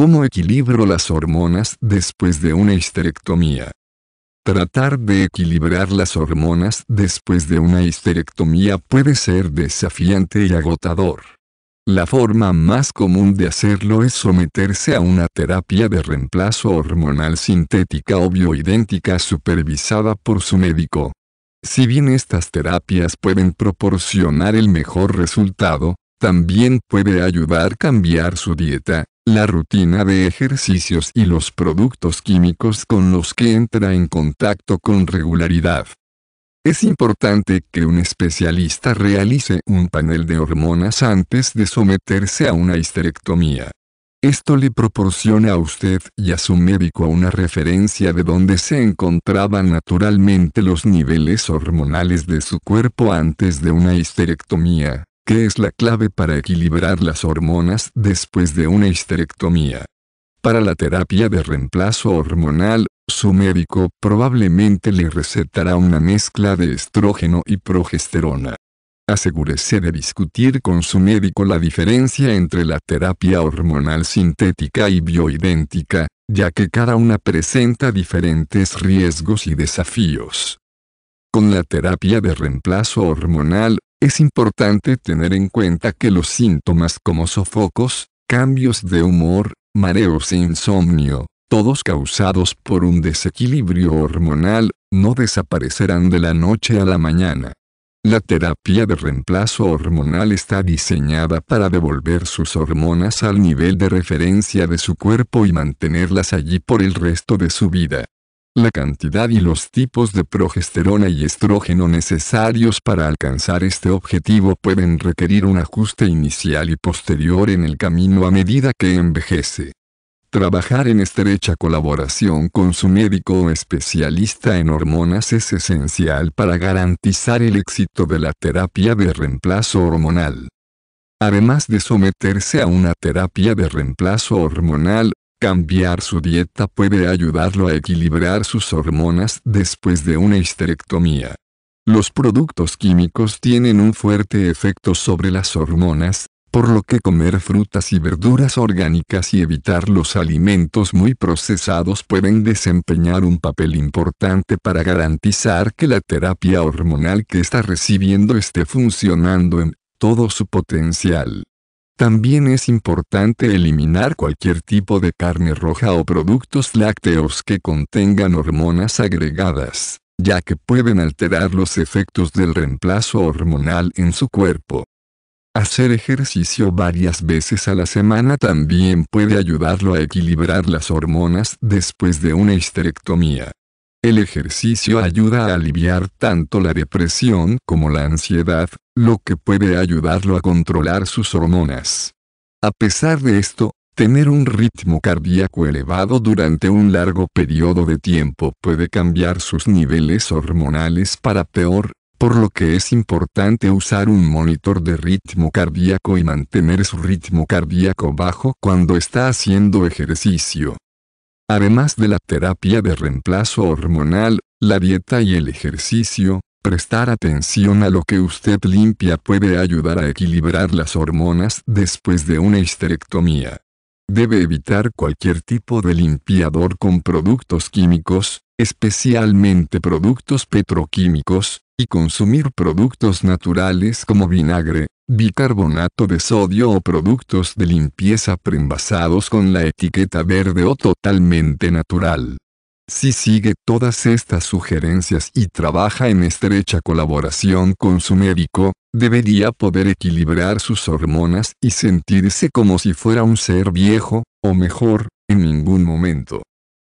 ¿Cómo equilibro las hormonas después de una histerectomía? Tratar de equilibrar las hormonas después de una histerectomía puede ser desafiante y agotador. La forma más común de hacerlo es someterse a una terapia de reemplazo hormonal sintética o bioidéntica supervisada por su médico. Si bien estas terapias pueden proporcionar el mejor resultado, también puede ayudar a cambiar su dieta, la rutina de ejercicios y los productos químicos con los que entra en contacto con regularidad. Es importante que un especialista realice un panel de hormonas antes de someterse a una histerectomía. Esto le proporciona a usted y a su médico una referencia de dónde se encontraban naturalmente los niveles hormonales de su cuerpo antes de una histerectomía es la clave para equilibrar las hormonas después de una histerectomía. Para la terapia de reemplazo hormonal, su médico probablemente le recetará una mezcla de estrógeno y progesterona. Asegúrese de discutir con su médico la diferencia entre la terapia hormonal sintética y bioidéntica, ya que cada una presenta diferentes riesgos y desafíos. Con la terapia de reemplazo hormonal, es importante tener en cuenta que los síntomas como sofocos, cambios de humor, mareos e insomnio, todos causados por un desequilibrio hormonal, no desaparecerán de la noche a la mañana. La terapia de reemplazo hormonal está diseñada para devolver sus hormonas al nivel de referencia de su cuerpo y mantenerlas allí por el resto de su vida. La cantidad y los tipos de progesterona y estrógeno necesarios para alcanzar este objetivo pueden requerir un ajuste inicial y posterior en el camino a medida que envejece. Trabajar en estrecha colaboración con su médico o especialista en hormonas es esencial para garantizar el éxito de la terapia de reemplazo hormonal. Además de someterse a una terapia de reemplazo hormonal, Cambiar su dieta puede ayudarlo a equilibrar sus hormonas después de una histerectomía. Los productos químicos tienen un fuerte efecto sobre las hormonas, por lo que comer frutas y verduras orgánicas y evitar los alimentos muy procesados pueden desempeñar un papel importante para garantizar que la terapia hormonal que está recibiendo esté funcionando en todo su potencial. También es importante eliminar cualquier tipo de carne roja o productos lácteos que contengan hormonas agregadas, ya que pueden alterar los efectos del reemplazo hormonal en su cuerpo. Hacer ejercicio varias veces a la semana también puede ayudarlo a equilibrar las hormonas después de una histerectomía. El ejercicio ayuda a aliviar tanto la depresión como la ansiedad, lo que puede ayudarlo a controlar sus hormonas. A pesar de esto, tener un ritmo cardíaco elevado durante un largo periodo de tiempo puede cambiar sus niveles hormonales para peor, por lo que es importante usar un monitor de ritmo cardíaco y mantener su ritmo cardíaco bajo cuando está haciendo ejercicio. Además de la terapia de reemplazo hormonal, la dieta y el ejercicio, Prestar atención a lo que usted limpia puede ayudar a equilibrar las hormonas después de una histerectomía. Debe evitar cualquier tipo de limpiador con productos químicos, especialmente productos petroquímicos, y consumir productos naturales como vinagre, bicarbonato de sodio o productos de limpieza preenvasados con la etiqueta verde o totalmente natural. Si sigue todas estas sugerencias y trabaja en estrecha colaboración con su médico, debería poder equilibrar sus hormonas y sentirse como si fuera un ser viejo, o mejor, en ningún momento.